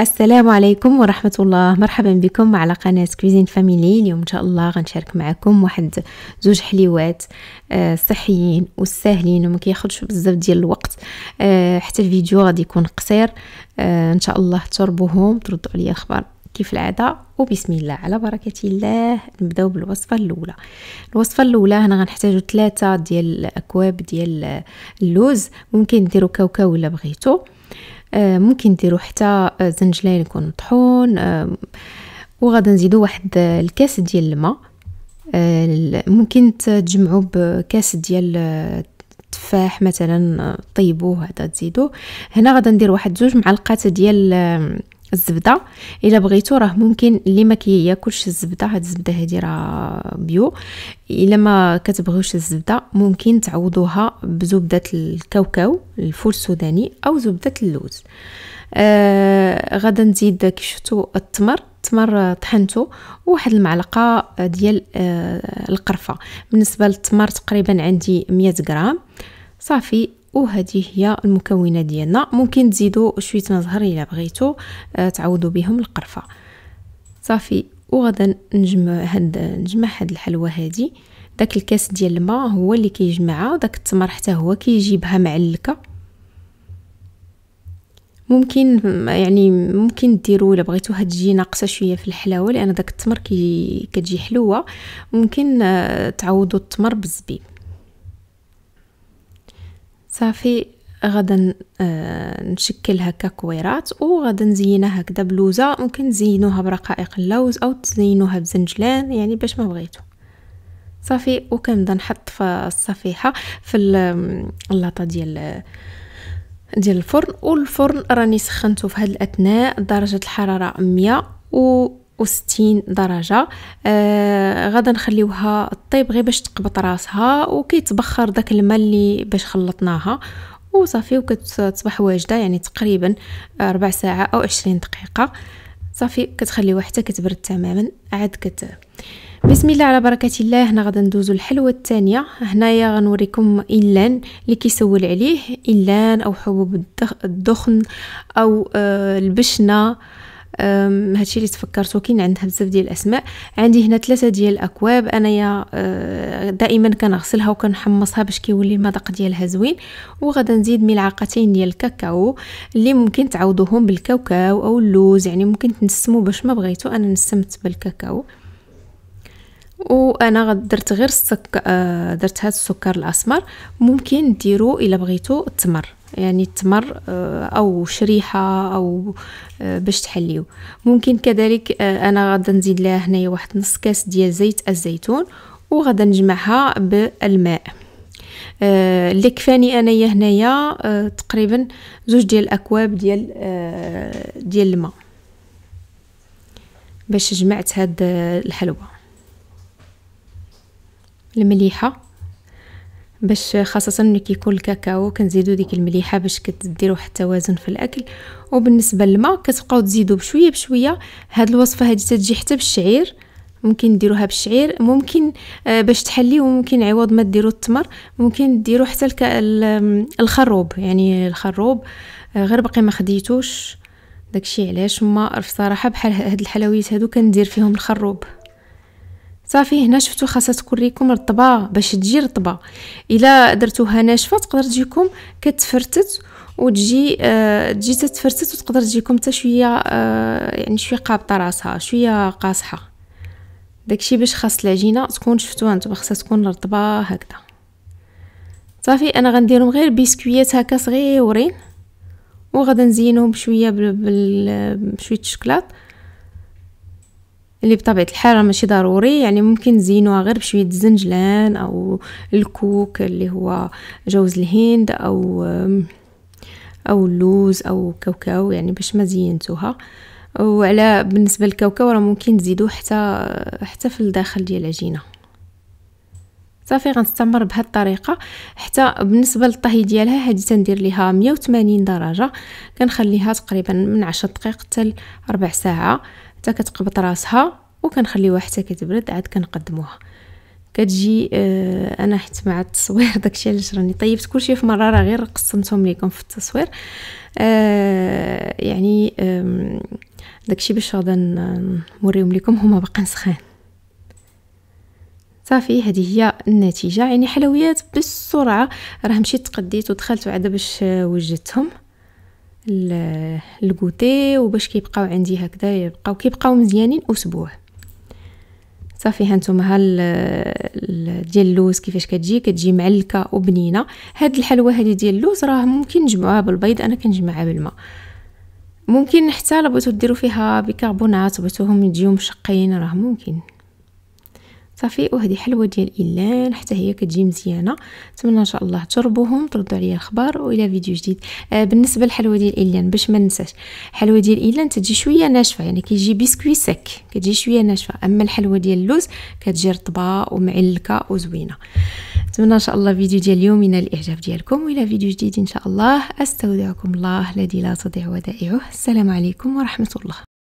السلام عليكم ورحمة الله مرحبا بكم على قناة كويزين فاميلي اليوم إن شاء الله غنشارك معكم واحد زوج حليوات آه، صحيين وساهلين وما كياخدش بزاف ديال الوقت آه، حتى الفيديو غادي يكون قصير آه، إن شاء الله تربوهم تردوا عليا الخبر كيف العادة وبسم الله على بركة الله نبداو بالوصفة الأولى الوصفة الأولى هنا غنحتاجو ثلاثة ديال أكواب ديال اللوز ممكن ديرو كاوكاو إلا بغيتو آه، ممكن ديرو حتى آه، زنجلان يكون مطحون آه، وغادي نزيدو واحد الكاس ديال الماء ممكن تجمعو بكاس ديال التفاح مثلا طيبوه هذا تزيدوه هنا غادي ندير واحد زوج معلقات ديال الزبده الا بغيتو راه ممكن اللي ما كياكلش الزبده هاد الزبده هادي راه بيو الا ما كتبغيوش الزبده ممكن تعوضوها بزبده الكاوكاو الفول السوداني او زبده اللوز آه غادا نزيد كي شفتو التمر التمر طحنته وواحد المعلقه ديال آه القرفه بالنسبه للتمر تقريبا عندي 100 غرام صافي وهذه هي المكونات ديالنا ممكن تزيدوا شويه زهر الا بغيتوا آه، تعوضوا بهم القرفه صافي وغدا نجمع هاد نجمع هاد الحلوه هادي داك الكاس ديال الماء هو اللي كيجمعها وداك التمر حتى هو كيجيبها معلكه ممكن يعني ممكن ديروا الا بغيتوها تجي ناقصه شويه في الحلاوه لان داك التمر كي كتجي حلوه ممكن آه، تعوضوا التمر بالزبيب صافي غدا آه، نشكل هكا كويرات وغدا نزينها هكذا بلوزه ممكن تزينوها برقائق اللوز او تزينوها بزنجلان يعني باش ما بغيتو صافي وكنبدا نحط في الصفيحه في اللاطه ديال آه، ديال الفرن والفرن راني سخنته في هاد الاثناء درجه الحراره مية و وستين درجة آه غادا نخليوها طيب غير باش تقبط راسها وكيتبخر داك الماء اللي باش خلطناها وصافي وكتصبح واجدة يعني تقريبا ربع ساعة أو عشرين دقيقة صافي كتخليوها حتى كتبرد تماما عاد كت بسم الله على بركة الله هنا غدا ندوزو الحلوة الثانية هنايا غنوريكم إلان اللي كيسول عليه إلان أو حبوب الدخن أو آه البشنة هادشي اللي تفكرتو كاين عندها بزاف ديال الاسماء عندي هنا ثلاثه ديال الاكواب انايا أه، دائما كنغسلها وكنحمصها باش كيولي المذاق ديالها زوين وغادا نزيد ملعقتين ديال الكاكاو اللي ممكن تعوضوهم بالكاوكاو او اللوز يعني ممكن تنسمو باش ما بغيتو انا نسمت بالكاكاو وانا درت غير السك أه، درت هاد السكر الاسمر ممكن ديرو الا بغيتو التمر يعني التمر آه، او شريحه او آه، باش تحليو ممكن كذلك آه، انا غادا نزيد لها هنايا واحد نص كاس ديال زيت الزيتون وغادي نجمعها بالماء اللي كفاني انايا هنايا تقريبا زوج ديال الاكواب ديال ديال الماء باش جمعت هاد الحلوه المليحه باش خاصة ملي كيكون الكاكاو كنزيدو ديك المليحة باش كديرو واحد التوازن في الأكل وبالنسبة للماء كتبقاو تزيدو بشوية بشوية هاد الوصفة هادي تتجي حتى بالشعير ممكن ديروها بالشعير ممكن آه، باش تحليو ممكن عوض ما ديرو التمر ممكن ديرو حتى الك... الخروب يعني الخروب آه، غير باقي ما خديتوش داكشي علاش ما صراحة بحال هاد الحلويات هادو كندير فيهم الخروب صافي هنا شفتو خاصها تكون رطبه باش تجي رطبه الا درتوها ناشفه تقدر تجيكم كتفرتت وتجي آه تجي تتفرتت وتقدر تجيكم حتى شويه آه يعني شويه قابطه راسها شويه قاصحه داكشي باش خاص العجينه تكون شفتوها نتوما خاصها تكون رطبه هكذا صافي انا غنديرهم غير بسكويات هكا صغيورين وغادي نزينهم شويه بشويه الشكلاط اللي بطبيعه الحال راه ماشي ضروري يعني ممكن نزينوها غير بشويه الزنجلان او الكوك اللي هو جوز الهند او او اللوز او كاوكاو يعني باش ما زينتوها وعلى بالنسبه للكاوكاو راه ممكن تزيدوه حتى حتى في الداخل ديال العجينه صافي غنستمر بهاد الطريقه حتى بالنسبه للطهي ديالها هادي تندير ليها 180 درجه كنخليها تقريبا من 10 دقائق حتى 4 ساعه حتى كتقبط راسها وكنخليوها حتى كتبرد عاد كنقدموها كتجي آه انا حيت مع التصوير داكشي علاش راني طيبت كلشي في مره راه غير قسمتهم ليكم في التصوير آه يعني آه داكشي باش غادا نوريهم ليكم هما باقي سخان صافي هذه هي النتيجه يعني حلويات بالسرعه راه مشيت تقديت ودخلت عاد باش وجدتهم الكوتي وباش كيبقاو عندي هكذا يبقاو كيبقاو مزيانين اسبوع صافي هانتوما ها ديال اللوز كيفاش كتجي كتجي معلكه وبنينه هاد الحلوه هادي ديال اللوز راه ممكن نجمعوها بالبيض انا كنجمعها بالماء ممكن حتى لو بغيتو ديروا فيها بيكربونات بغيتوهم يجيو مشقين راه ممكن صافي وهذه حلوه ديال إيلان حتى هي كتجي مزيانه نتمنى ان شاء الله تجربوهم تردوا عليا الخبر والى فيديو جديد آه بالنسبه للحلوه ديال إيلان باش ما ننساش الحلوه ديال إيلان تجي شويه ناشفه يعني كيجي بسكوي سك كتجي شويه ناشفه اما الحلوه ديال اللوز كتجي رطبه ومعلكه وزوينه نتمنى ان شاء الله فيديو ديال اليوم ينال الاعجاب ديالكم والى فيديو جديد ان شاء الله استودعكم الله الذي لا تضيع ودائعه السلام عليكم ورحمه الله